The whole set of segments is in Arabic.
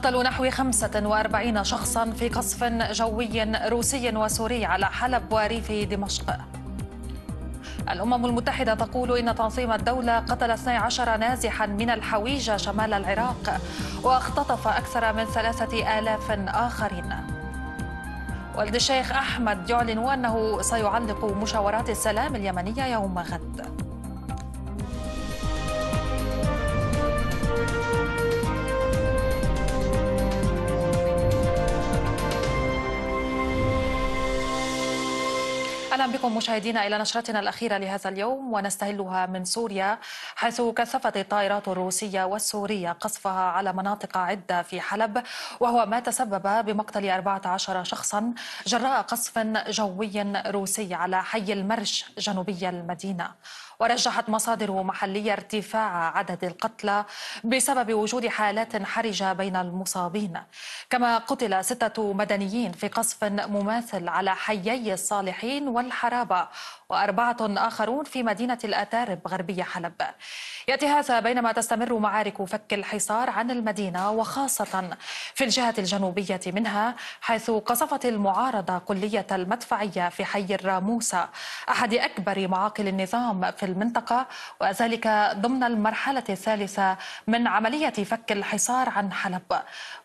مقتل نحو 45 شخصا في قصف جوي روسي وسوري على حلب وريف دمشق الأمم المتحدة تقول إن تنظيم الدولة قتل 12 نازحا من الحويجة شمال العراق واختطف أكثر من ثلاثة آلاف آخرين والد الشيخ أحمد يعلن أنه سيعلق مشاورات السلام اليمنية يوم غد اهلا بكم مشاهدينا الى نشرتنا الاخيره لهذا اليوم ونستهلها من سوريا حيث كثفت الطائرات الروسيه والسوريه قصفها على مناطق عده في حلب وهو ما تسبب بمقتل 14 شخصا جراء قصف جوي روسي على حي المرش جنوبي المدينه ورجحت مصادر محليه ارتفاع عدد القتلى بسبب وجود حالات حرجه بين المصابين كما قتل سته مدنيين في قصف مماثل على حيي الصالحين وال الحرابة وأربعة آخرون في مدينة الأتارب غربية حلب يأتي هذا بينما تستمر معارك فك الحصار عن المدينة وخاصة في الجهة الجنوبية منها حيث قصفت المعارضة كلية المدفعية في حي الراموسة أحد أكبر معاقل النظام في المنطقة وذلك ضمن المرحلة الثالثة من عملية فك الحصار عن حلب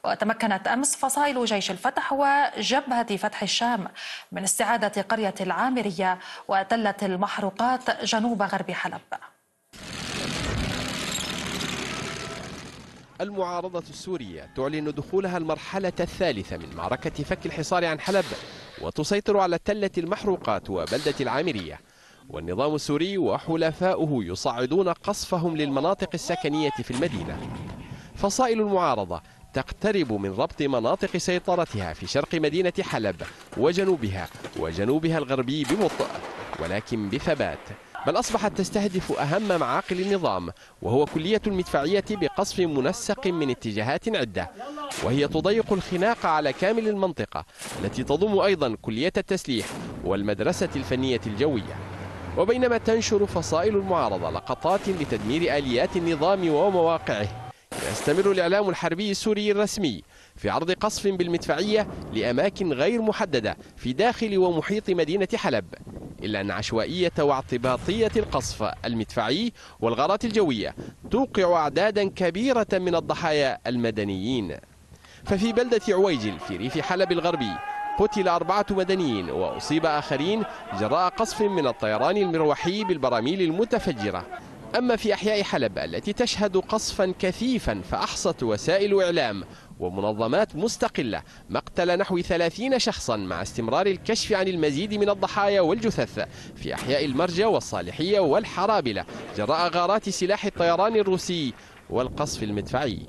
وتمكنت أمس فصائل جيش الفتح وجبهة فتح الشام من استعادة قرية العام العامرية وتلت المحروقات جنوب غرب حلب المعارضة السورية تعلن دخولها المرحلة الثالثة من معركة فك الحصار عن حلب وتسيطر على تلة المحروقات وبلدة العامرية والنظام السوري وحلفاؤه يصعدون قصفهم للمناطق السكنية في المدينة فصائل المعارضة تقترب من ربط مناطق سيطرتها في شرق مدينة حلب وجنوبها وجنوبها الغربي ببطء ولكن بثبات بل أصبحت تستهدف أهم معاقل النظام وهو كلية المدفعية بقصف منسق من اتجاهات عدة وهي تضيق الخناق على كامل المنطقة التي تضم أيضا كلية التسليح والمدرسة الفنية الجوية وبينما تنشر فصائل المعارضة لقطات لتدمير آليات النظام ومواقعه يستمر الإعلام الحربي السوري الرسمي في عرض قصف بالمدفعية لأماكن غير محددة في داخل ومحيط مدينة حلب إلا أن عشوائية واعتباطية القصف المدفعي والغارات الجوية توقع أعدادا كبيرة من الضحايا المدنيين ففي بلدة عويجل في ريف حلب الغربي قتل أربعة مدنيين وأصيب آخرين جراء قصف من الطيران المروحي بالبراميل المتفجرة أما في أحياء حلب التي تشهد قصفا كثيفا فأحصت وسائل إعلام ومنظمات مستقلة مقتل نحو 30 شخصا مع استمرار الكشف عن المزيد من الضحايا والجثث في أحياء المرجى والصالحية والحرابلة جراء غارات سلاح الطيران الروسي والقصف المدفعي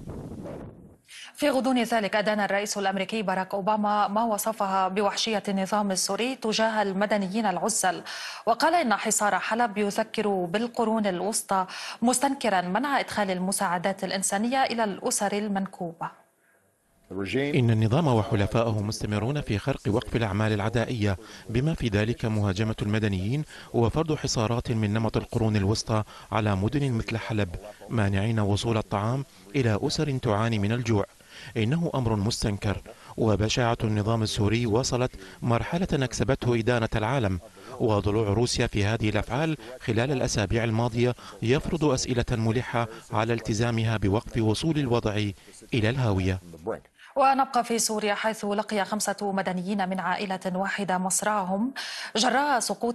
في غضون ذلك أدان الرئيس الأمريكي باراك أوباما ما وصفها بوحشية النظام السوري تجاه المدنيين العزل وقال إن حصار حلب يذكر بالقرون الوسطى مستنكرا منع إدخال المساعدات الإنسانية إلى الأسر المنكوبة إن النظام وحلفائه مستمرون في خرق وقف الأعمال العدائية بما في ذلك مهاجمة المدنيين وفرض حصارات من نمط القرون الوسطى على مدن مثل حلب مانعين وصول الطعام إلى أسر تعاني من الجوع إنه أمر مستنكر وبشاعة النظام السوري وصلت مرحلة أكسبته إدانة العالم وضلوع روسيا في هذه الأفعال خلال الأسابيع الماضية يفرض أسئلة ملحة على التزامها بوقف وصول الوضع إلى الهاوية ونبقى في سوريا حيث لقي خمسة مدنيين من عائلة واحدة مصرعهم جراء سقوط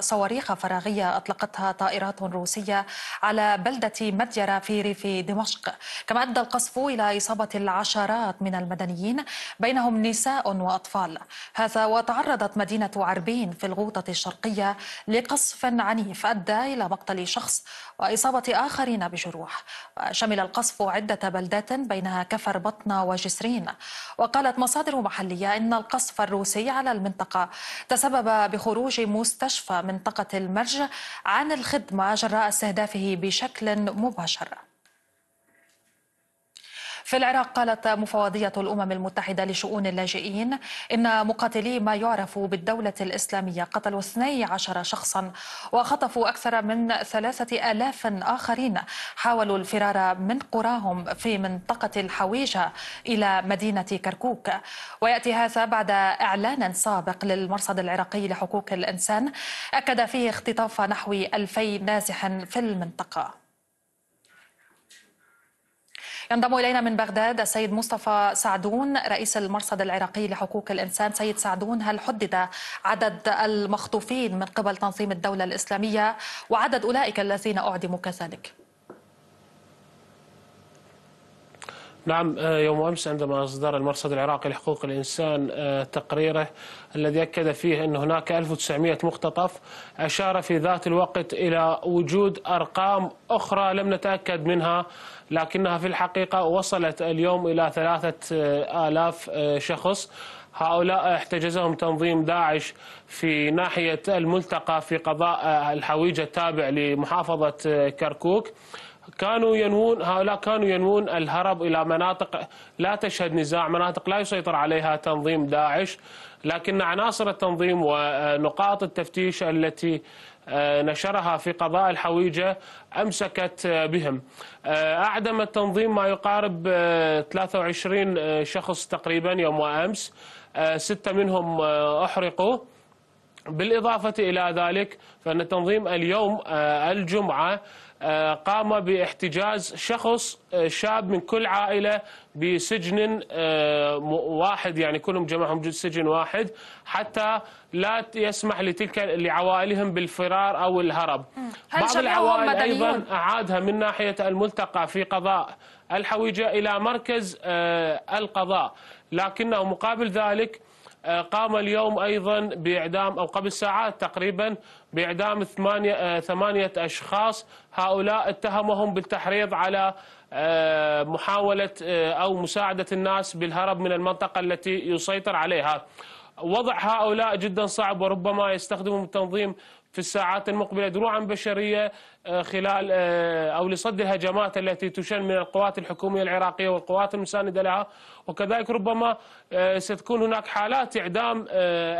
صواريخ فراغية أطلقتها طائرات روسية على بلدة مديرة في ريف دمشق كما أدى القصف إلى إصابة العشرات من المدنيين بينهم نساء وأطفال هذا وتعرضت مدينة عربين في الغوطة الشرقية لقصف عنيف أدى إلى مقتل شخص وإصابة آخرين بجروح شمل القصف عدة بلدات بينها كفر بطنة وجسر 2020 وقالت مصادر محلية إن القصف الروسي على المنطقة تسبب بخروج مستشفى منطقة المرج عن الخدمة جراء استهدافه بشكل مباشر في العراق قالت مفوضية الأمم المتحدة لشؤون اللاجئين إن مقاتلي ما يعرف بالدولة الإسلامية قتلوا 12 شخصا وخطفوا أكثر من ثلاثة آلاف آخرين حاولوا الفرار من قراهم في منطقة الحويجة إلى مدينة كركوك ويأتي هذا بعد إعلان سابق للمرصد العراقي لحقوق الإنسان أكد فيه اختطاف نحو 2000 نازح في المنطقة ينضم إلينا من بغداد السيد مصطفى سعدون رئيس المرصد العراقي لحقوق الإنسان سيد سعدون هل حدد عدد المخطوفين من قبل تنظيم الدولة الإسلامية وعدد أولئك الذين أعدموا كذلك؟ نعم آه، يوم أمس عندما أصدر المرصد العراقي لحقوق الإنسان آه، تقريره الذي أكد فيه أن هناك 1900 مختطف أشار في ذات الوقت إلى وجود أرقام أخرى لم نتأكد منها لكنها في الحقيقة وصلت اليوم إلى 3000 آه، شخص هؤلاء احتجزهم تنظيم داعش في ناحية الملتقى في قضاء الحويجة التابع لمحافظة كركوك كانوا ينوون هؤلاء كانوا ينوون الهرب الى مناطق لا تشهد نزاع، مناطق لا يسيطر عليها تنظيم داعش، لكن عناصر التنظيم ونقاط التفتيش التي آه، نشرها في قضاء الحويجة أمسكت آه، بهم آه، أعدم التنظيم ما يقارب 23 شخص تقريبا يوم أمس ستة منهم أحرقوا بالإضافة إلى ذلك فأن التنظيم اليوم الجمعة آه، قام باحتجاز شخص آه، شاب من كل عائلة بسجن آه، واحد يعني كلهم جمعهم سجن واحد حتى لا يسمح لتلك لعوائلهم بالفرار أو الهرب بعض العوائل أيضا أعادها من ناحية الملتقى في قضاء الحويجة إلى مركز القضاء لكنه مقابل ذلك آه، قام اليوم أيضا بإعدام أو قبل ساعات تقريبا بإعدام ثمانية, آه، ثمانية أشخاص هؤلاء اتهمهم بالتحريض على آه، محاولة أو مساعدة الناس بالهرب من المنطقة التي يسيطر عليها وضع هؤلاء جدا صعب وربما يستخدمهم التنظيم في الساعات المقبلة دروعا بشرية آه، خلال آه، أو لصد الهجمات التي تشن من القوات الحكومية العراقية والقوات المساندة لها وكذلك ربما آه، ستكون هناك حالات إعدام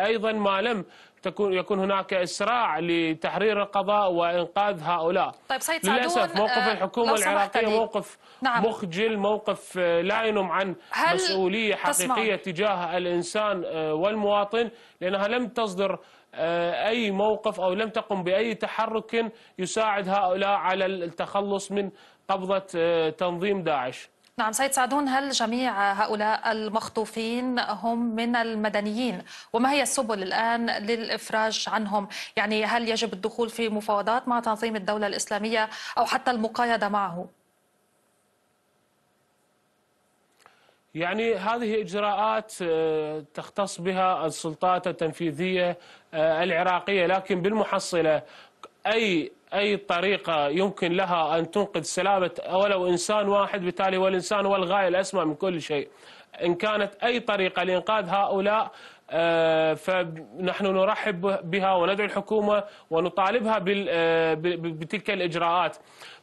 أيضا ما لم تكون يكون هناك اسراع لتحرير القضاء وانقاذ هؤلاء طيب سيد للاسف موقف الحكومه العراقيه موقف نعم. مخجل موقف لا ينم عن مسؤوليه حقيقيه تسمع. تجاه الانسان والمواطن لانها لم تصدر آه، أي موقف أو لم تقم بأي تحرك يساعد هؤلاء على التخلص من قبضة آه، تنظيم داعش نعم سيد سعدون هل جميع هؤلاء المخطوفين هم من المدنيين وما هي السبل الآن للإفراج عنهم يعني هل يجب الدخول في مفاوضات مع تنظيم الدولة الإسلامية أو حتى المقايضة معه؟ يعني هذه إجراءات آه، تختص بها السلطات التنفيذية آه، العراقية لكن بالمحصلة أي أي طريقة يمكن لها أن تنقذ سلامة ولو إنسان واحد بالتالي والإنسان هو الغاية الأسمى من كل شيء إن كانت أي طريقة لإنقاذ هؤلاء آه، فنحن نرحب بها وندعو الحكومة ونطالبها بتلك الإجراءات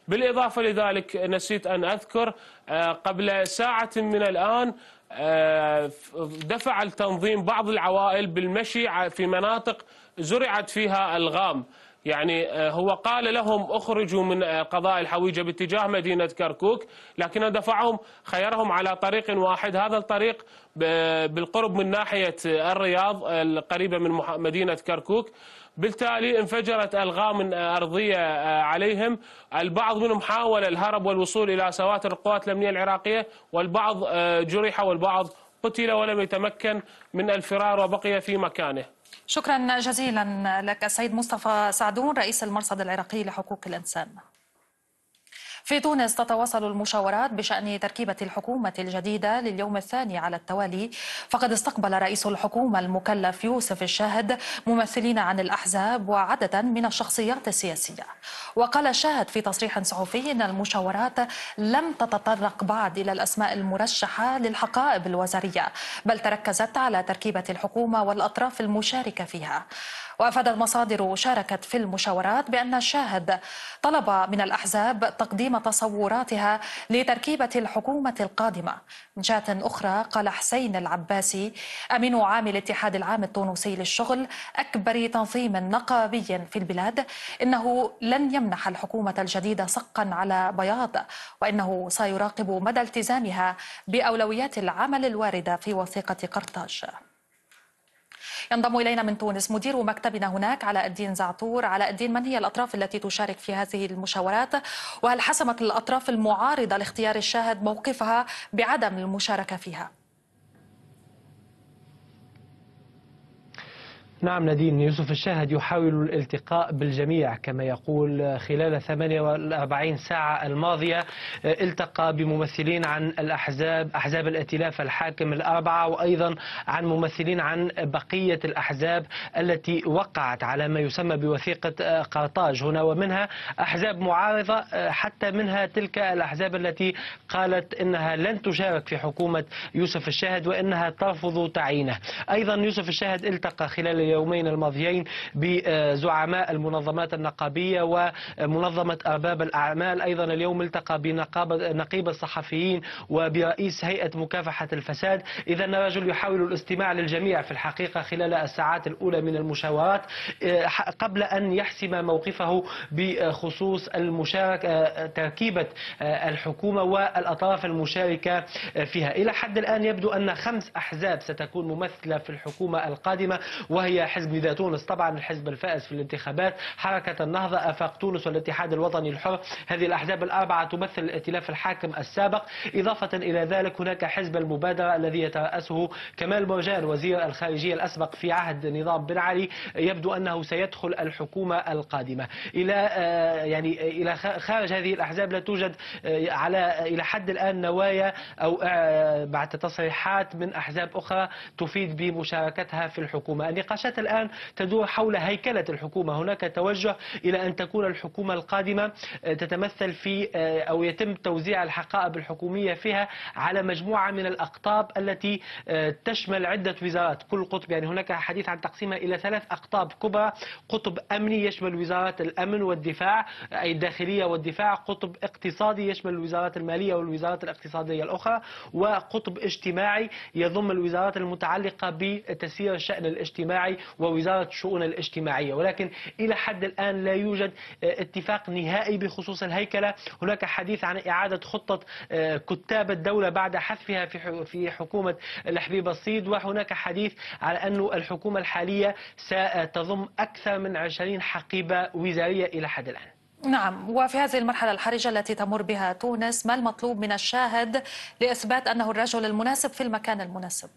بالإضافة لذلك نسيت أن أذكر آه، قبل ساعة من الآن آه، دفع التنظيم بعض العوائل بالمشي في مناطق زرعت فيها الغام يعني آه، هو قال لهم اخرجوا من آه، قضاء الحويجة باتجاه مدينة كركوك لكن دفعهم خيرهم على طريق واحد هذا الطريق بالقرب من ناحية آه، الرياض القريبة من مدينة كركوك بالتالي انفجرت ألغام أرضية عليهم البعض منهم حاول الهرب والوصول إلى سواتر القوات الأمنية العراقية والبعض جرح والبعض قتل ولم يتمكن من الفرار وبقي في مكانه شكرا جزيلا لك السيد مصطفى سعدون رئيس المرصد العراقي لحقوق الإنسان في تونس تتواصل المشاورات بشأن تركيبة الحكومة الجديدة لليوم الثاني على التوالي فقد استقبل رئيس الحكومة المكلف يوسف الشاهد ممثلين عن الأحزاب وعددا من الشخصيات السياسية وقال الشاهد في تصريح صحفي أن المشاورات لم تتطرق بعد إلى الأسماء المرشحة للحقائب الوزارية بل تركزت على تركيبة الحكومة والأطراف المشاركة فيها وأفادت مصادر شاركت في المشاورات بأن الشاهد طلب من الأحزاب تقديم تصوراتها لتركيبة الحكومة القادمة من جهة أخرى قال حسين العباسي أمين عام الاتحاد العام التونسي للشغل أكبر تنظيم نقابي في البلاد إنه لن يمنح الحكومة الجديدة سقا على بياض وإنه سيراقب مدى التزامها بأولويات العمل الواردة في وثيقة قرطاج ينضم إلينا من تونس مدير مكتبنا هناك علاء الدين زعتور علاء الدين من هي الأطراف التي تشارك في هذه المشاورات وهل حسمت الأطراف المعارضة لاختيار الشاهد موقفها بعدم المشاركة فيها؟ نعم نديم يوسف الشاهد يحاول الالتقاء بالجميع كما يقول خلال 48 ساعة الماضية التقى بممثلين عن الأحزاب أحزاب الائتلاف الحاكم الأربعة وأيضا عن ممثلين عن بقية الأحزاب التي وقعت على ما يسمى بوثيقة آه، قرطاج هنا ومنها أحزاب معارضة آه، حتى منها تلك الأحزاب التي قالت إنها لن تشارك في حكومة يوسف الشاهد وإنها ترفض تعيينه أيضا يوسف الشاهد التقى خلال اليومين الماضيين بزعماء المنظمات النقابية ومنظمة أرباب الأعمال أيضا اليوم التقى بنقابة نقيب الصحفيين وبرئيس هيئة مكافحة الفساد إذا الرجل يحاول الاستماع للجميع في الحقيقة خلال الساعات الأولى من المشاورات آه، قبل أن يحسم موقفه بخصوص المشاركة آه، تركيبة آه، الحكومة والأطراف المشاركة فيها إلى حد الآن يبدو أن خمس أحزاب ستكون ممثلة في الحكومة القادمة وهي حزب نداء تونس طبعا الحزب الفائز في الانتخابات حركة النهضة أفاق تونس والاتحاد الوطني الحر هذه الأحزاب الأربعة تمثل الائتلاف الحاكم السابق إضافة إلى ذلك هناك حزب المبادرة الذي يترأسه كمال مرجان وزير الخارجية الأسبق في عهد نظام بن علي يبدو أنه سيدخل الحكومة القادمة إلى آه، يعني إلى خارج هذه الأحزاب لا توجد آه، على إلى حد الآن نوايا أو آه، بعد تصريحات من أحزاب أخرى تفيد بمشاركتها في الحكومة النقاشات السياسة الآن تدور حول هيكلة الحكومة هناك توجه إلى أن تكون الحكومة القادمة آه، تتمثل في آه، أو يتم توزيع الحقائب الحكومية فيها على مجموعة من الأقطاب التي آه، تشمل عدة وزارات كل قطب يعني هناك حديث عن تقسيمها إلى ثلاث أقطاب كبرى قطب أمني يشمل وزارات الأمن والدفاع أي الداخلية والدفاع قطب اقتصادي يشمل الوزارات المالية والوزارات الاقتصادية الأخرى وقطب اجتماعي يضم الوزارات المتعلقة بتسيير الشأن الاجتماعي ووزارة الشؤون الاجتماعية ولكن إلى حد الآن لا يوجد آه، اتفاق نهائي بخصوص الهيكلة هناك حديث عن إعادة خطة آه، كتاب الدولة بعد حذفها في حكومة الحبيب الصيد وهناك حديث على أن الحكومة الحالية ستضم أكثر من 20 حقيبة وزارية إلى حد الآن نعم وفي هذه المرحلة الحرجة التي تمر بها تونس ما المطلوب من الشاهد لإثبات أنه الرجل المناسب في المكان المناسب؟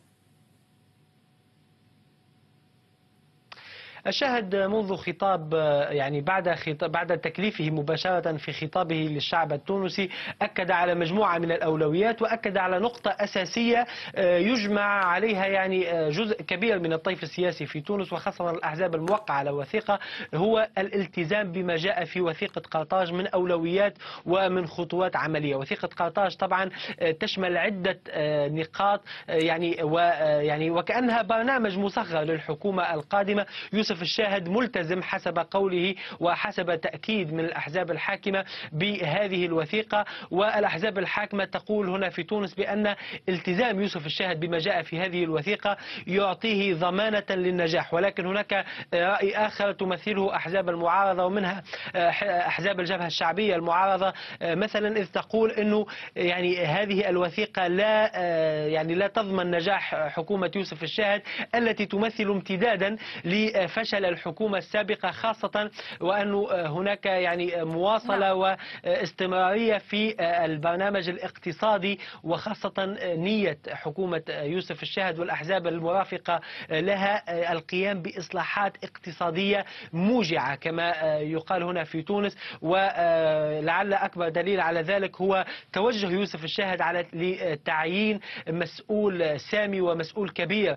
الشاهد منذ خطاب يعني بعد خطاب بعد تكليفه مباشرة في خطابه للشعب التونسي أكد على مجموعة من الأولويات وأكد على نقطة أساسية آه، يجمع عليها يعني آه، جزء كبير من الطيف السياسي في تونس وخاصة الأحزاب الموقعة على وثيقة هو الالتزام بما جاء في وثيقة قرطاج من أولويات ومن خطوات عملية وثيقة قرطاج طبعا آه، تشمل عدة نقاط يعني ويعني وكأنها برنامج مصغر للحكومة القادمة يس يوسف الشاهد ملتزم حسب قوله وحسب تأكيد من الأحزاب الحاكمة بهذه الوثيقة والأحزاب الحاكمة تقول هنا في تونس بأن التزام يوسف الشاهد بما جاء في هذه الوثيقة يعطيه ضمانة للنجاح ولكن هناك رأي آخر تمثله أحزاب المعارضة ومنها آه، أحزاب الجبهة الشعبية المعارضة آه، مثلا إذ تقول أنه يعني هذه الوثيقة لا آه، يعني لا تضمن نجاح حكومة يوسف الشاهد التي تمثل امتدادا لفتح فشل الحكومة السابقة خاصة وأن آه، هناك يعني آه، مواصلة نعم. واستمرارية في آه، البرنامج الاقتصادي وخاصة نية حكومة يوسف الشاهد والأحزاب المرافقة لها القيام بإصلاحات اقتصادية موجعة كما يقال هنا في تونس ولعل أكبر دليل على ذلك هو توجه يوسف الشاهد على لتعيين مسؤول سامي ومسؤول كبير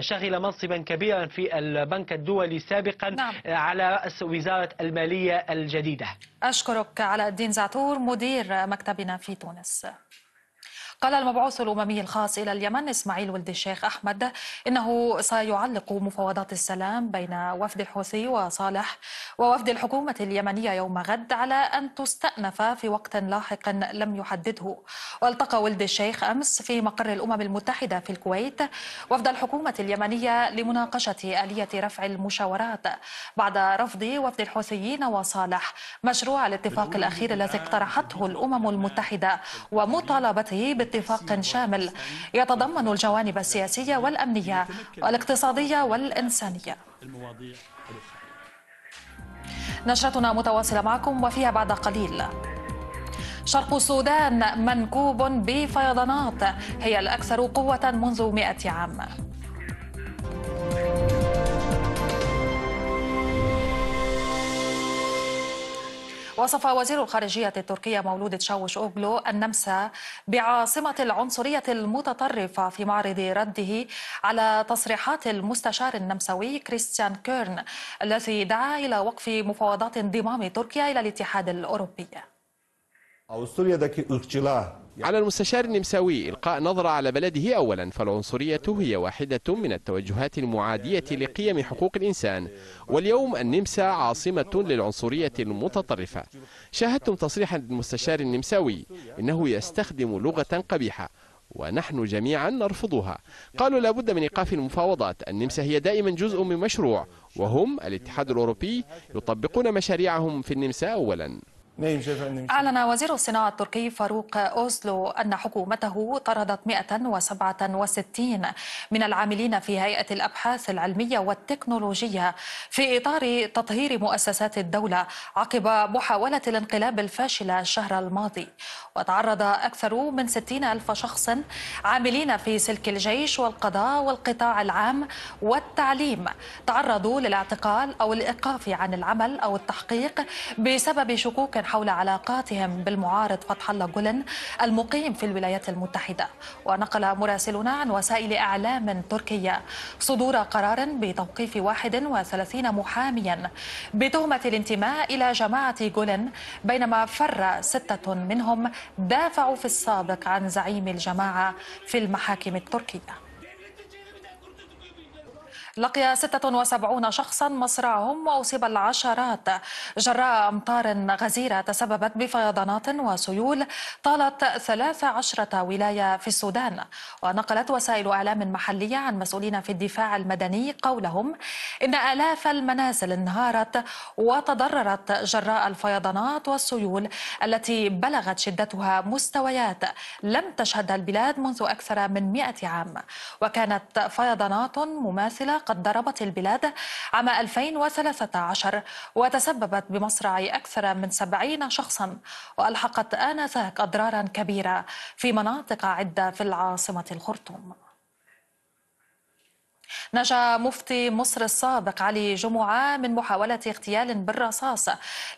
شغل منصبا كبيرا في البنك الدولي الدولي سابقا نعم. آه، على رأس وزارة المالية الجديدة أشكرك على الدين زعتور مدير مكتبنا في تونس قال المبعوث الأممي الخاص إلى اليمن إسماعيل ولد الشيخ أحمد إنه سيعلق مفاوضات السلام بين وفد الحوثي وصالح ووفد الحكومة اليمنية يوم غد على أن تستأنف في وقت لاحق لم يحدده والتقى ولد الشيخ أمس في مقر الأمم المتحدة في الكويت وفد الحكومة اليمنية لمناقشة آلية رفع المشاورات بعد رفض وفد الحوثيين وصالح مشروع الاتفاق الأخير الذي اقترحته الأمم المتحدة ومطالبته اتفاق شامل يتضمن الجوانب السياسية والأمنية والاقتصادية والإنسانية نشرتنا متواصلة معكم وفيها بعد قليل شرق السودان منكوب بفيضانات هي الأكثر قوة منذ مئة عام وصف وزير الخارجية التركية مولود تشاوش أوغلو النمسا بعاصمة العنصرية المتطرفة في معرض رده على تصريحات المستشار النمساوي كريستيان كيرن الذي دعا إلى وقف مفاوضات انضمام تركيا إلى الاتحاد الأوروبي على المستشار النمساوي إلقاء نظرة على بلده أولا فالعنصرية هي واحدة من التوجهات المعادية لقيم حقوق الإنسان واليوم النمسا عاصمة للعنصرية المتطرفة شاهدتم تصريحا للمستشار النمساوي إنه يستخدم لغة قبيحة ونحن جميعا نرفضها قالوا لابد من إيقاف المفاوضات النمسا هي دائما جزء من مشروع وهم الاتحاد الأوروبي يطبقون مشاريعهم في النمسا أولا أعلن وزير الصناعة التركي فاروق أوزلو أن حكومته طردت 167 من العاملين في هيئة الأبحاث العلمية والتكنولوجية في إطار تطهير مؤسسات الدولة عقب محاولة الانقلاب الفاشلة الشهر الماضي وتعرض أكثر من 60 ألف شخص عاملين في سلك الجيش والقضاء والقطاع العام والتعليم تعرضوا للاعتقال أو الإيقاف عن العمل أو التحقيق بسبب شكوك حول علاقاتهم بالمعارض فتح الله جولن المقيم في الولايات المتحدة ونقل مراسلنا عن وسائل إعلام تركية صدور قرار بتوقيف 31 محاميا بتهمة الانتماء إلى جماعة جولن بينما فر ستة منهم دافعوا في السابق عن زعيم الجماعة في المحاكم التركية لقي 76 شخصا مصرعهم وأصيب العشرات جراء أمطار غزيرة تسببت بفيضانات وسيول طالت 13 ولاية في السودان ونقلت وسائل أعلام محلية عن مسؤولين في الدفاع المدني قولهم إن آلاف المنازل انهارت وتضررت جراء الفيضانات والسيول التي بلغت شدتها مستويات لم تشهدها البلاد منذ أكثر من 100 عام وكانت فيضانات مماثلة قد ضربت البلاد عام 2013 وتسببت بمصرع أكثر من 70 شخصا وألحقت آنذاك أضرارا كبيرة في مناطق عدة في العاصمة الخرطوم نجا مفتي مصر السابق علي جمعة من محاولة اغتيال بالرصاص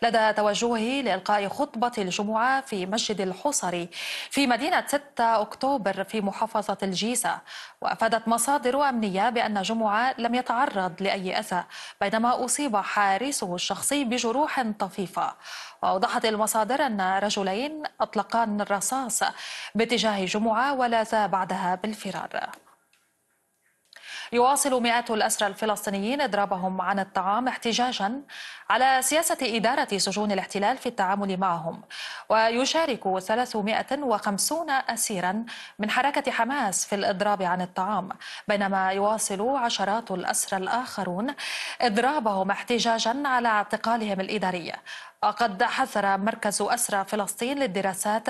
لدى توجهه لإلقاء خطبة الجمعة في مسجد الحصري في مدينة 6 أكتوبر في محافظة الجيزة وأفادت مصادر أمنية بأن جمعة لم يتعرض لأي أذى بينما أصيب حارسه الشخصي بجروح طفيفة وأوضحت المصادر أن رجلين أطلقان الرصاص باتجاه جمعة ولاذا بعدها بالفرار يواصل مئات الأسرى الفلسطينيين إضرابهم عن الطعام احتجاجا على سياسة إدارة سجون الاحتلال في التعامل معهم ويشارك 350 أسيرا من حركة حماس في الإضراب عن الطعام بينما يواصل عشرات الأسرى الآخرون إضرابهم احتجاجا على اعتقالهم الإداري وقد حذر مركز أسرى فلسطين للدراسات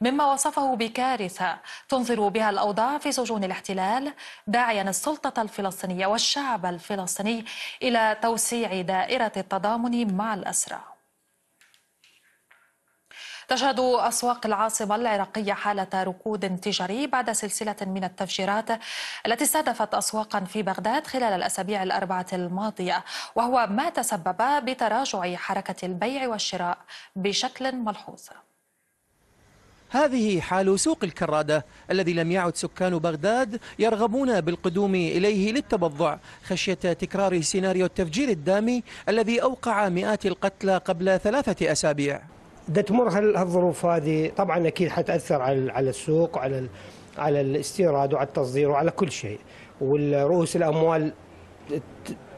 مما وصفه بكارثة تنظر بها الأوضاع في سجون الاحتلال داعيا السلطة الفلسطينية والشعب الفلسطيني إلى توسيع دائرة التضامن مع الأسرى تشهد أسواق العاصمة العراقية حالة ركود تجاري بعد سلسلة من التفجيرات التي استهدفت أسواقا في بغداد خلال الأسابيع الأربعة الماضية وهو ما تسبب بتراجع حركة البيع والشراء بشكل ملحوظ هذه حال سوق الكرادة الذي لم يعد سكان بغداد يرغبون بالقدوم إليه للتبضع خشية تكرار سيناريو التفجير الدامي الذي أوقع مئات القتلى قبل ثلاثة أسابيع ده تمر هالظروف هذه طبعا اكيد حتاثر على على السوق وعلى على الاستيراد وعلى التصدير وعلى كل شيء والرؤوس الاموال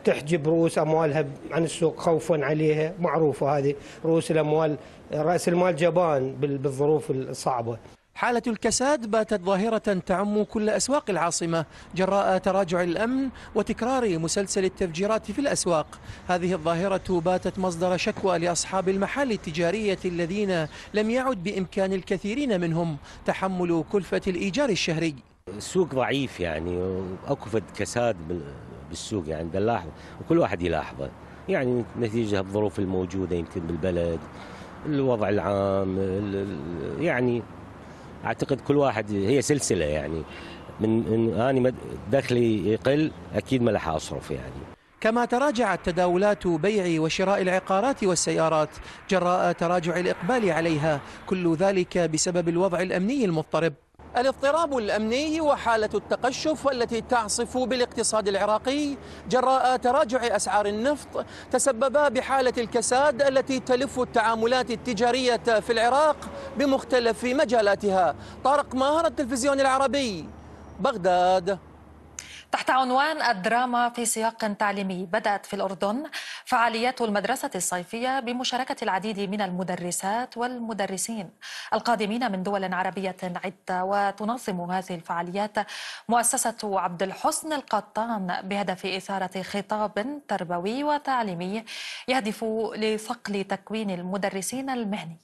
تحجب رؤوس اموالها عن السوق خوفا عليها معروفه هذه رؤوس الاموال راس المال جبان بالظروف الصعبه حالة الكساد باتت ظاهرة تعم كل أسواق العاصمة جراء تراجع الأمن وتكرار مسلسل التفجيرات في الأسواق هذه الظاهرة باتت مصدر شكوى لأصحاب المحال التجارية الذين لم يعد بإمكان الكثيرين منهم تحمل كلفة الإيجار الشهري السوق ضعيف يعني اكو كساد بالسوق يعني بنلاحظ وكل واحد يلاحظه يعني نتيجه الظروف الموجوده يمكن بالبلد الوضع العام يعني اعتقد كل واحد هي سلسله يعني من من اني دخلي يقل اكيد ما راح اصرف يعني كما تراجعت تداولات بيع وشراء العقارات والسيارات جراء تراجع الإقبال عليها كل ذلك بسبب الوضع الأمني المضطرب الاضطراب الامني وحاله التقشف التي تعصف بالاقتصاد العراقي جراء تراجع اسعار النفط تسببا بحاله الكساد التي تلف التعاملات التجاريه في العراق بمختلف مجالاتها طارق ماهر التلفزيون العربي بغداد تحت عنوان الدراما في سياق تعليمي بدأت في الأردن فعاليات المدرسة الصيفية بمشاركة العديد من المدرسات والمدرسين القادمين من دول عربية عدة وتنظم هذه الفعاليات مؤسسة عبد الحسن القطان بهدف إثارة خطاب تربوي وتعليمي يهدف لصقل تكوين المدرسين المهني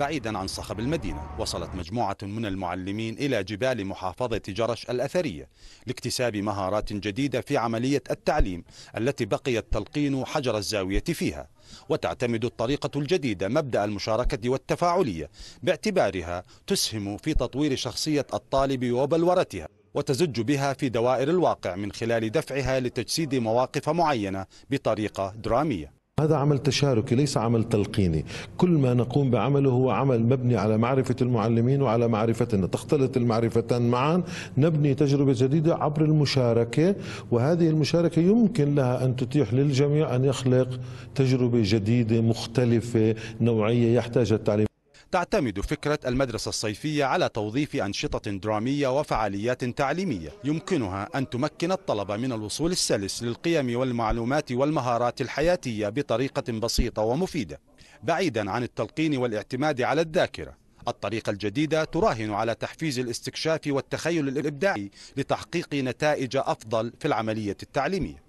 بعيدا عن صخب المدينة وصلت مجموعة من المعلمين إلى جبال محافظة جرش الأثرية لاكتساب مهارات جديدة في عملية التعليم التي بقيت تلقين حجر الزاوية فيها وتعتمد الطريقة الجديدة مبدأ المشاركة والتفاعلية باعتبارها تسهم في تطوير شخصية الطالب وبلورتها وتزج بها في دوائر الواقع من خلال دفعها لتجسيد مواقف معينة بطريقة درامية هذا عمل تشاركي ليس عمل تلقيني كل ما نقوم بعمله هو عمل مبني على معرفة المعلمين وعلى معرفتنا تختلط المعرفتان معا نبني تجربة جديدة عبر المشاركة وهذه المشاركة يمكن لها أن تتيح للجميع أن يخلق تجربة جديدة مختلفة نوعية يحتاج التعليم تعتمد فكرة المدرسة الصيفية على توظيف أنشطة درامية وفعاليات تعليمية يمكنها أن تمكن الطلبة من الوصول السلس للقيم والمعلومات والمهارات الحياتية بطريقة بسيطة ومفيدة بعيدا عن التلقين والاعتماد على الذاكرة الطريقة الجديدة تراهن على تحفيز الاستكشاف والتخيل الإبداعي لتحقيق نتائج أفضل في العملية التعليمية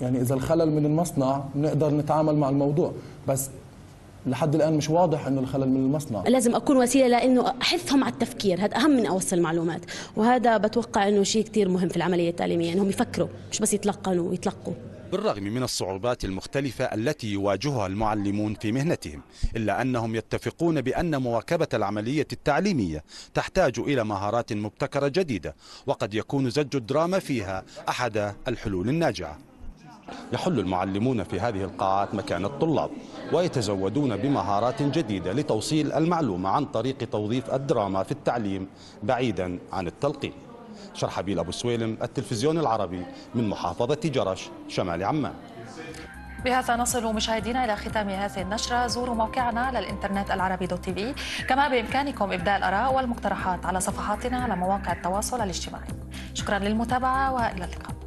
يعني إذا الخلل من المصنع نقدر نتعامل مع الموضوع بس لحد الان مش واضح انه الخلل من المصنع لازم اكون وسيله لانه احثهم على التفكير هذا اهم من اوصل معلومات وهذا بتوقع انه شيء كثير مهم في العمليه التعليميه انهم يفكروا مش بس يتلقنوا ويتلقوا بالرغم من الصعوبات المختلفة التي يواجهها المعلمون في مهنتهم إلا أنهم يتفقون بأن مواكبة العملية التعليمية تحتاج إلى مهارات مبتكرة جديدة وقد يكون زج الدراما فيها أحد الحلول الناجعة يحل المعلمون في هذه القاعات مكان الطلاب ويتزودون بمهارات جديدة لتوصيل المعلومة عن طريق توظيف الدراما في التعليم بعيدا عن التلقين شرحبيل أبو سويلم التلفزيون العربي من محافظة جرش شمال عمان بهذا نصل مشاهدينا إلى ختام هذه النشرة زوروا موقعنا على الإنترنت العربي دوت تي في كما بإمكانكم إبداء الآراء والمقترحات على صفحاتنا على مواقع التواصل الاجتماعي شكرا للمتابعة وإلى اللقاء